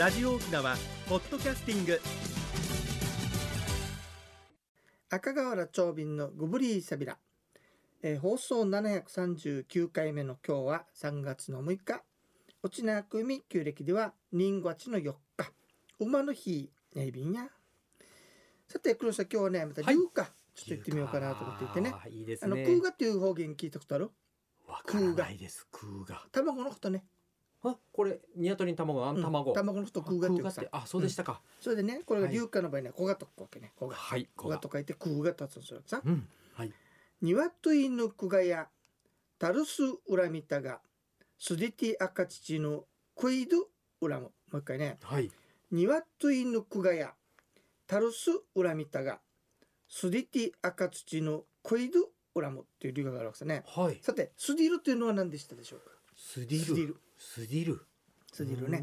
ラジオ沖縄ポッドキャスティング赤瓦長瓶のグブリーサビラ、えー、放送739回目の今日は3月の6日沖縄組旧暦では人形地の4日馬の日えいびんやさて黒さ今日はねまた龍か、はい、ちょっと行ってみようかなと思っていてねいいねあの空がっていう方言聞いたことあるわかないです空が卵のことねあこれ鶏の卵あん卵、うん、卵のふと空がっていうかあそうでしたか、うん、それでねこれが流化の場合には子がとくわけね子が、はい、がと書いて空が立つんですよさ、うんはい、鶏のくがやたるすうらみたがすでて赤土のこいどうらむもう一回ね、はい、鶏のくがやたるすうらみたがすでて赤土のこいどうらむっていう理由があるわけですね、はい、さてすりるというのは何でしたでしょうかすりるすぎるすぎるね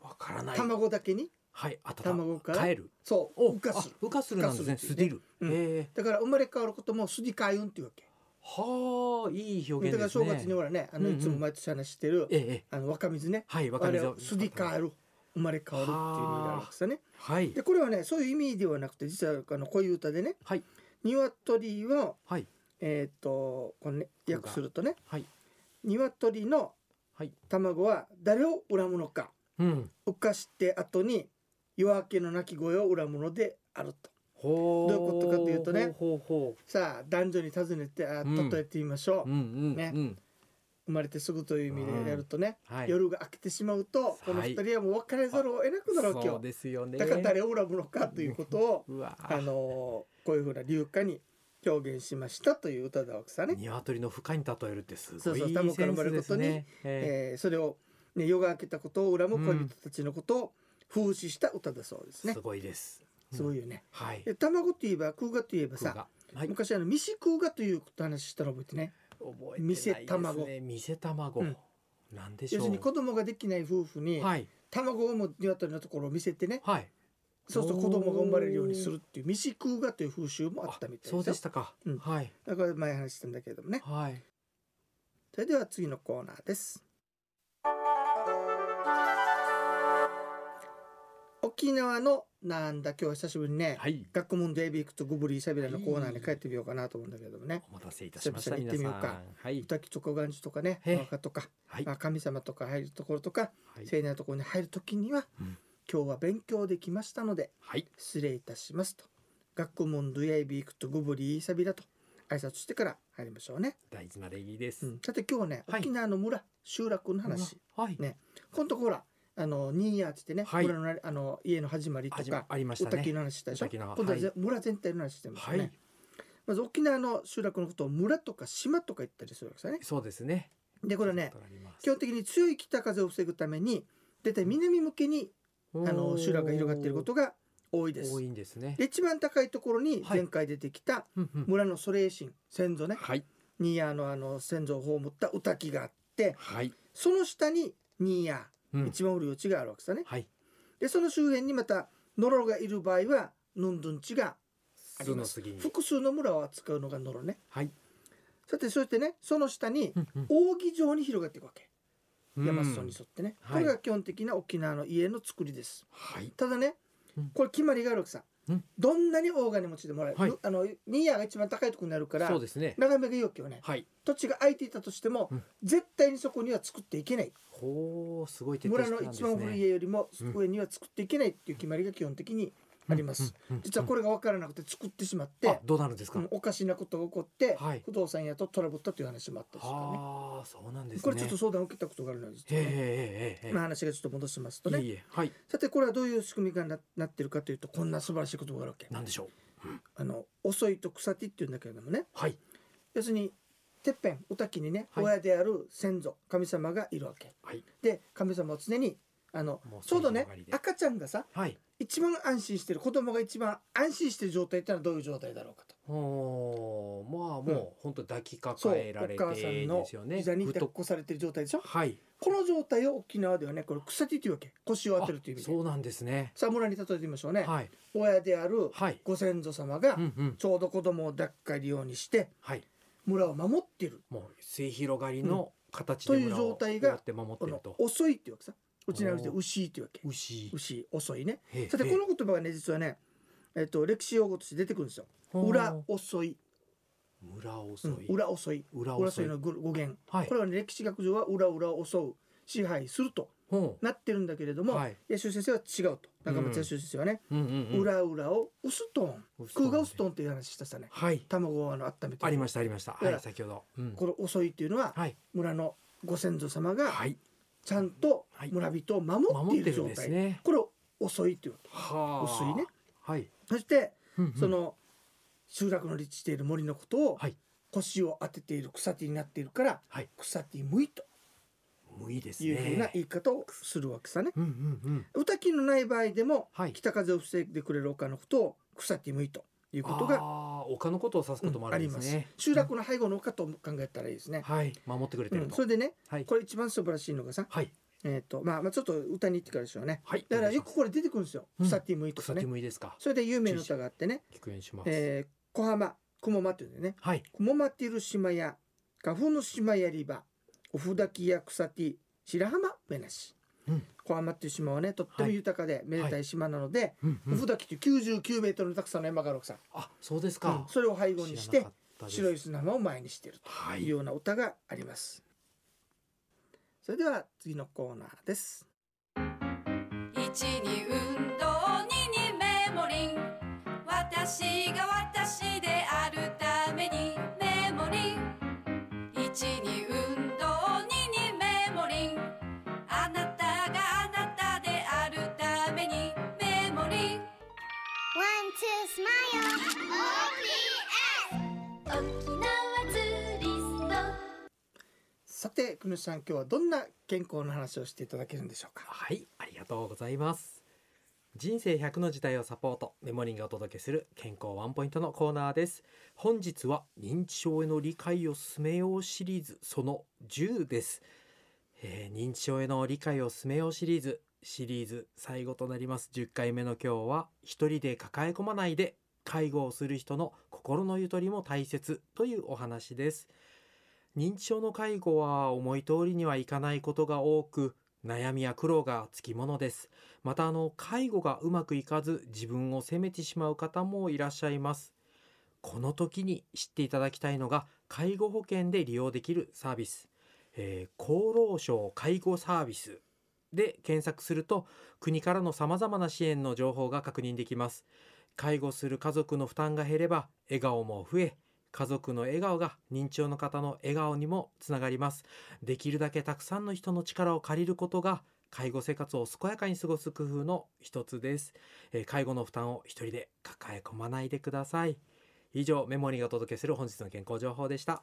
わからない卵だけにはいあ卵から帰るそうおうかするうかするなんですねすぎる、ええ。だから生まれ変わることもすぎかゆんっていうわけはあいい表現だから正月にほらねあのいつも毎年話してる、ええ、あの若水ねはい若水すぎかゆる生まれ変わるっていう意味があるんですよね。はい、でこれはねそういう意味ではなくて実はあのこういう歌でね、はい、鶏を、はい、えっ、とこのね訳するとね、はい、鶏のはい、卵は誰を恨むのか、うん、犯して後に夜明けの鳴き声を恨むのであると。どういうことかというとねさあ男女に尋ねてあ例えてみましょう、うん、ね、うん、生まれてすぐという意味でやるとね、はい、夜が明けてしまうとこの2人はもう別れざるを得なくなるわけよ,、ですよね、だから誰を恨むのかということを あのこういうふうな流化に表現しましたという歌だわけさね。鶏の深いに例えるってすごいいいセンスから生まれることに、ね、えー、それを、ね、夜が明けたことを恨む恋人たちのことを風刺した歌だそうですね。うん、すごいです。そういうね。はい、卵といえば空ガといえばさ、はい、昔あの飯空ガという話したの覚えてね。覚えてないですね。卵。せ卵。うん、なんでしょう。要するに子供ができない夫婦に、はい、卵をも鶏のところを見せてね。はいそうそう子供が生まれるようにするっていう未食がという風習もあったみたいそうでしたか、うん、はい、だから前話したんだけれどもね、はい、それでは次のコーナーです沖縄のなんだ今日久しぶりにね、はい、学問デイビークとグブリーしゃべらのコーナーに帰ってみようかなと思うんだけどもねお待たせいたしました行ってみようか、はい、滝とか岩寺とかねお墓とか、はい、神様とか入るところとか、はい、聖なるところに入る時には、うん今日は勉強できましたので、はい、失礼いたしますと。学校もんどやいびいくとごぶりいさびらと挨拶してから入りましょうね。大事な礼儀です。うん、さて今日はね、はい沖縄の村集落の話、はい。ね、今度ほらあのニーヤーってね、はい村のあの家の始まりと始まりましたたきね。の話したでしょ。今度はぜ、村全体の話してますはい。まず沖縄の集落のことを村とか島とか言ったりするわけですよね。そうですね。でこれね基本的に強い北風を防ぐために大体南向けにあの集落が広がっていることが多いです。多いんですね。一番高いところに前回出てきた村のソレ祖シン先祖ね、はい、ニーヤのあの先祖を葬った歌滝があって、はい、その下にニーヤ、うん、一番おる余地があるわけでね。はい、でその周辺にまたノロがいる場合はヌンドゥンチがあります複数の村を扱うのがノロね。はい、さてそしてねその下に扇状に広がっていくわけ。山裾に沿ってね、これが基本的な沖縄の家の作りです、はい、ただねこれ決まりがあるわけさ、うん、どんなに大金持ちでもらえる、はい、あのニーヤが一番高いとこになるからそうです、ね、眺めがいいわけよね、はい、土地が空いていたとしても、うん、絶対にそこには作っていけないほすごい、ね、村の一番古い家よりも上には作っていけないっていう決まりが基本的にあります、実はこれが分からなくて作ってしまってどうなるんですか、おかしなことが起こって、不動産屋とトラブったという話もあったですねあそうなんです、これちょっと相談を受けたことがあるので、ね、まあ話がちょっと戻しますとねはいさてこれはどういう仕組みがななってるかというとこんな素晴らしいことがあるわけなんでしょう、あの遅いと草木っていうんだけれどもね、はい、要するにてっぺんお滝にね、親である先祖神様がいるわけ、はい、で神様は常にあのちょうどね赤ちゃんがさ、はい、一番安心してる子供が一番安心してる状態ってのはどういう状態だろうかと。おまあもう本当、うん、抱きかかえられて、るお母さんの膝に抱っこされてる状態でしょ。はい、この状態を沖縄ではねこれ草地というわけ腰を当てるという意味でそうなんですねさあ村に例えてみましょうね、はい、親であるご先祖様がちょうど子供を抱っかえるようにして、はい、村を守ってるもう末広がりの形で村を守ってると、うん、という状態が遅いっていうわけさ。うちなるで牛っていうわけ牛牛遅いねさてこの言葉がね実はね、えっと、歴史用語として出てくるんですよ裏遅い裏遅い、うん、裏遅い裏遅いの語源、はい、これは、ね、歴史学上は裏裏を襲う支配するとなってるんだけれども、はい、八先生は違うと中松八先生はね、うんうん、裏裏を薄トン空が薄トンっていう話したさね、はい、卵をあの温めてありましたありました、はい、先ほど、うん、この遅いっていうのは、はい、村のご先祖様が、はいちゃんと村人を守っている状態、はいね、これを遅いという遅いね、はい、そして、その集落の立地している森のことを、腰を当てている草木になっているから、草木無いと無いですいうふうな言い方をするわけさね。うんう歌木のない場合でも、はい、北風を防いでくれる丘のことを草木無いということがあ丘のことを指すこともあるんですね、集落の背後の丘と考えたらいいですね、はい守ってくれてると、それでね、これ一番素晴らしいのがさ、はい、えっ、と、まあ、まあ、ちょっと歌に行ってからでしょうね。はい。だから、よくこれ出てくるんですよ。草テむい」イとかね。草ですか。それで有名な歌があってね。菊園します。えー、小浜、雲間っていうんだね。はい。雲間っている島や、花粉の島やり場、おふだきや草木白浜、めなし。小浜っていう島はねとっても豊かでめでたい島なので布滝という99メートルの高さの山が六さんあそうですか、それを背後にして白い砂浜を前にしているというような歌があります、それでは次のコーナーです一二運動二にメモリン私が私であるて久野さん今日はどんな健康の話をしていただけるんでしょうかはいありがとうございます人生100の時代をサポートメモリーがお届けする健康ワンポイントのコーナーです本日は認知症への理解を進めようシリーズその10です、えー、認知症への理解を進めようシリーズシリーズ最後となります10回目の今日は一人で抱え込まないで介護をする人の心のゆとりも大切というお話です認知症の介護は思い通りにはいかないことが多く、悩みや苦労がつきものです。また、あの、介護がうまくいかず自分を責めてしまう方もいらっしゃいます。この時に知っていただきたいのが、介護保険で利用できるサービス、えー、厚労省介護サービスで検索すると、国からの様々な支援の情報が確認できます。介護する家族の負担が減れば、笑顔も増え、家族の笑顔が認知症の方の笑顔にもつながります。できるだけたくさんの人の力を借りることが介護生活を健やかに過ごす工夫の一つです。えー、介護の負担を一人で抱え込まないでください。以上、メモリーがお届けする本日の健康情報でした。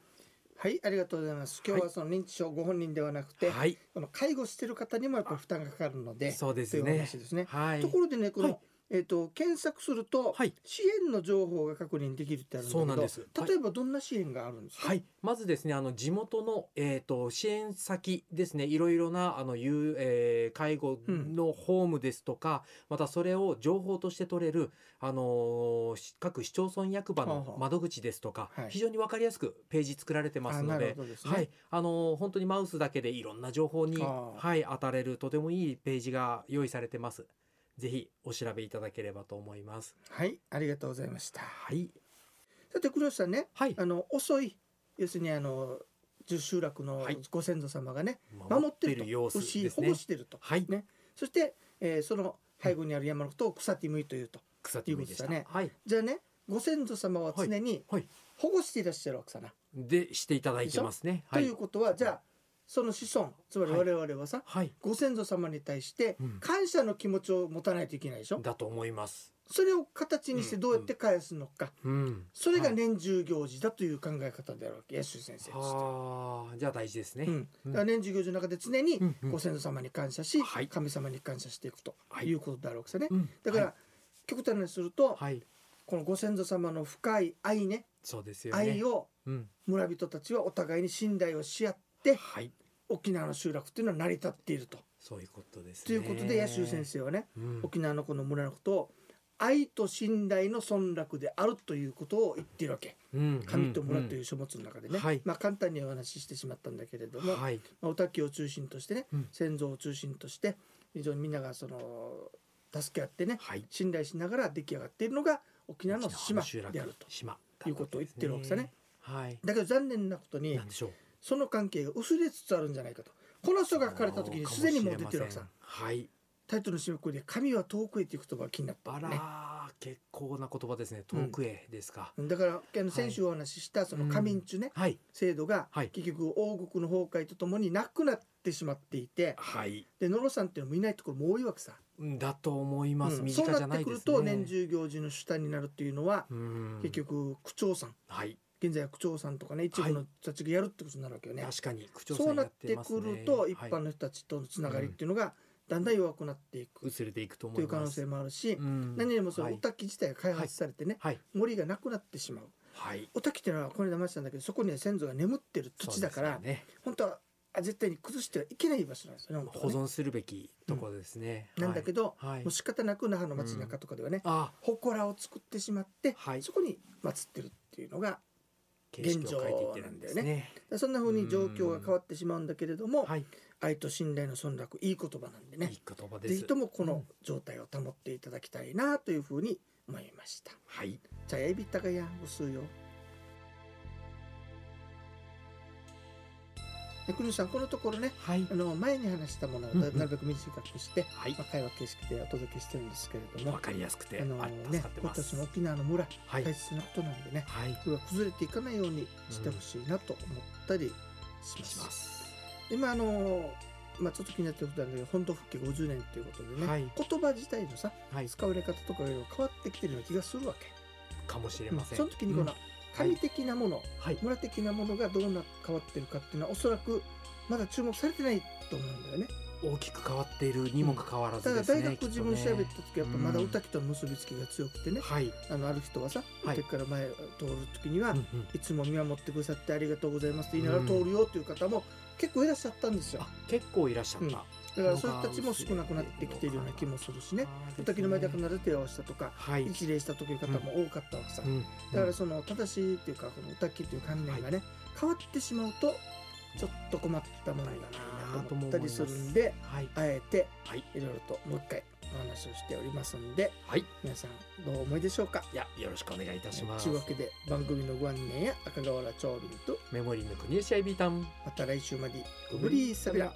はい、ありがとうございます。今日はその認知症ご本人ではなくて、はい、この介護してる方にもやっぱり負担がかかるので、そうですね。いですねはい、ところでね、このえっと、検索すると、はい、支援の情報が確認できるってあるんそうなんです例えばどんな支援があるんですか、はい、はい、まずですねあの地元の、えーと、支援先ですねいろいろなあの、えー、介護のホームですとか、うん、またそれを情報として取れる、あのー、各市町村役場の窓口ですとか、はい、非常に分かりやすくページ作られてますので、ね、はいあの本当にマウスだけでいろんな情報に、はい、当たれるとてもいいページが用意されてます。ぜひお調べいただければと思います。はい、ありがとうございました。はい。さて、黒瀬さんね、はい、あの遅い、要するにあの十集落のご先祖様がね、はい、守ってる様子ですね。保護してると、はい、ね。そして、えー、その背後にある山のことを草木むいというと。草木むいでしたね。はい。じゃあね、ご先祖様は常に保護していらっしゃるわけさな。でしていただいてますね。ということは、じゃあ。その子孫つまり我々はさ、はい、ご先祖様に対して感謝の気持ちを持たないといけないでしょ、うん、だと思いますそれを形にしてどうやって返すのか、うんうん、それが年中行事だという考え方であるわけ安先生ああじゃあ大事ですね、うん、だから年中行事の中で常にご先祖様に感謝し、はい、神様に感謝していくということであるわけですよね、はい、だから、極端にすると、はい、このご先祖様の深い愛ねそうですよ、ね、愛を村人たちはお互いに信頼をし合っ、はい、沖縄の集落っていうのは成り立っていると。そういうことです、ね、ということで野州先生はね、うん、沖縄のこの村のことを愛と信頼の村落であるということを言ってるわけ、神と村という書物の中でね、はい、まあ、簡単にお話ししてしまったんだけれども、はい、まあ、お滝を中心としてね、先祖を中心として非常にみんながその助け合ってね、はい、信頼しながら出来上がっているのが沖縄の島であるということを言ってるわけさね。はい、だけど残念なことにその関係が薄れつつあるんじゃないかとこの人が書かれた時にすでにもう出てるわけさはいタイトルの締めくくりで「神は遠くへ」っていう言葉が気になった、ね、あら結構な言葉ですね遠くへですか、うん、だからあの先週お話ししたその仮眠中ね、はい、制度が結局王国の崩壊とともになくなってしまっていて、はい、で野呂さんっていうのもいないところも多いわけさだと思います、うん、そうなってくると年中行事の主体になるっていうのは、結局区長さん、はい、現在区長さんとかね一部の人たちがやるってことになるわけよね。確かに区長さん、ね、そうなってくると一般の人たちとのつながりっていうのが、だんだん弱くなっていく、薄れていくと思いいう可能性もあるし、うん、何よりもそのお滝自体が開発されてね、はいはい、森がなくなってしまう、はい、お滝っていうのはこのでましたんだけどそこには先祖が眠ってる土地だから、ね、本当は絶対に崩してはいけない場所なんですよね、保存するべきところですね、うん、なんだけど、はい、もう仕方なく那覇の街中とかではね、うん、祠を作ってしまって、はい、そこに祀ってるっていうのが現状なんだよね、ね、そんなふうに状況が変わってしまうんだけれども、はい、愛と信頼の存度いい言葉なんでねいい言葉ですぜひともこの状態を保っていただきたいなというふうに思いました。はい、じゃあエビタがや薄いよさんこのところね、はい、あの前に話したものをなるべく短くして、はいまあ、会話形式でお届けしてるんですけれども分かりやすくてあの、ね、今年の沖縄の村、大切なことなんでね、はい、れは崩れていかないようにしてほしいなと思ったりします。うん、今あのまあ、ちょっと気になってることなんだけど本土復帰50年ということでね、はい、言葉自体のさ、はい、使われ方とかいろいろ変わってきてるような気がするわけ。かもしれません、うん、その時にこの民的なもの、はい、村的なものがどうな変わってるかっていうのはおそらくまだ注目されてないと思うんだよね。大きく変わっているにもかかわらず、ねうん、だから大学自分調べた時やっぱまだ歌木との結びつきが強くてね、あのある人はさ歌はい、から前通る時には、うんうん、いつも見守ってくださってありがとうございます」って言いながら通るよという方も結構いらっしゃったんですよ。うん、結構いらっしゃった、うんだからそういう人たちも少なくなってきているような気もするしね歌木、の前で必ず手を合わせたとか、はい、一礼した時の方も多かったわさ、うん、だからその正しいっていうかこの歌木という観念がね、はい、変わってしまうとちょっと困ったものだなっと思ったりするんで、はい、あえて、はい、いろいろともう一回お話をしておりますんで、はい、皆さんどう思いでしょうかいやよろしくお願いいたしますというわけで番組のご案内や赤瓦町民とメモリーの国吉アイビータンまた来週までごぶりーさびら、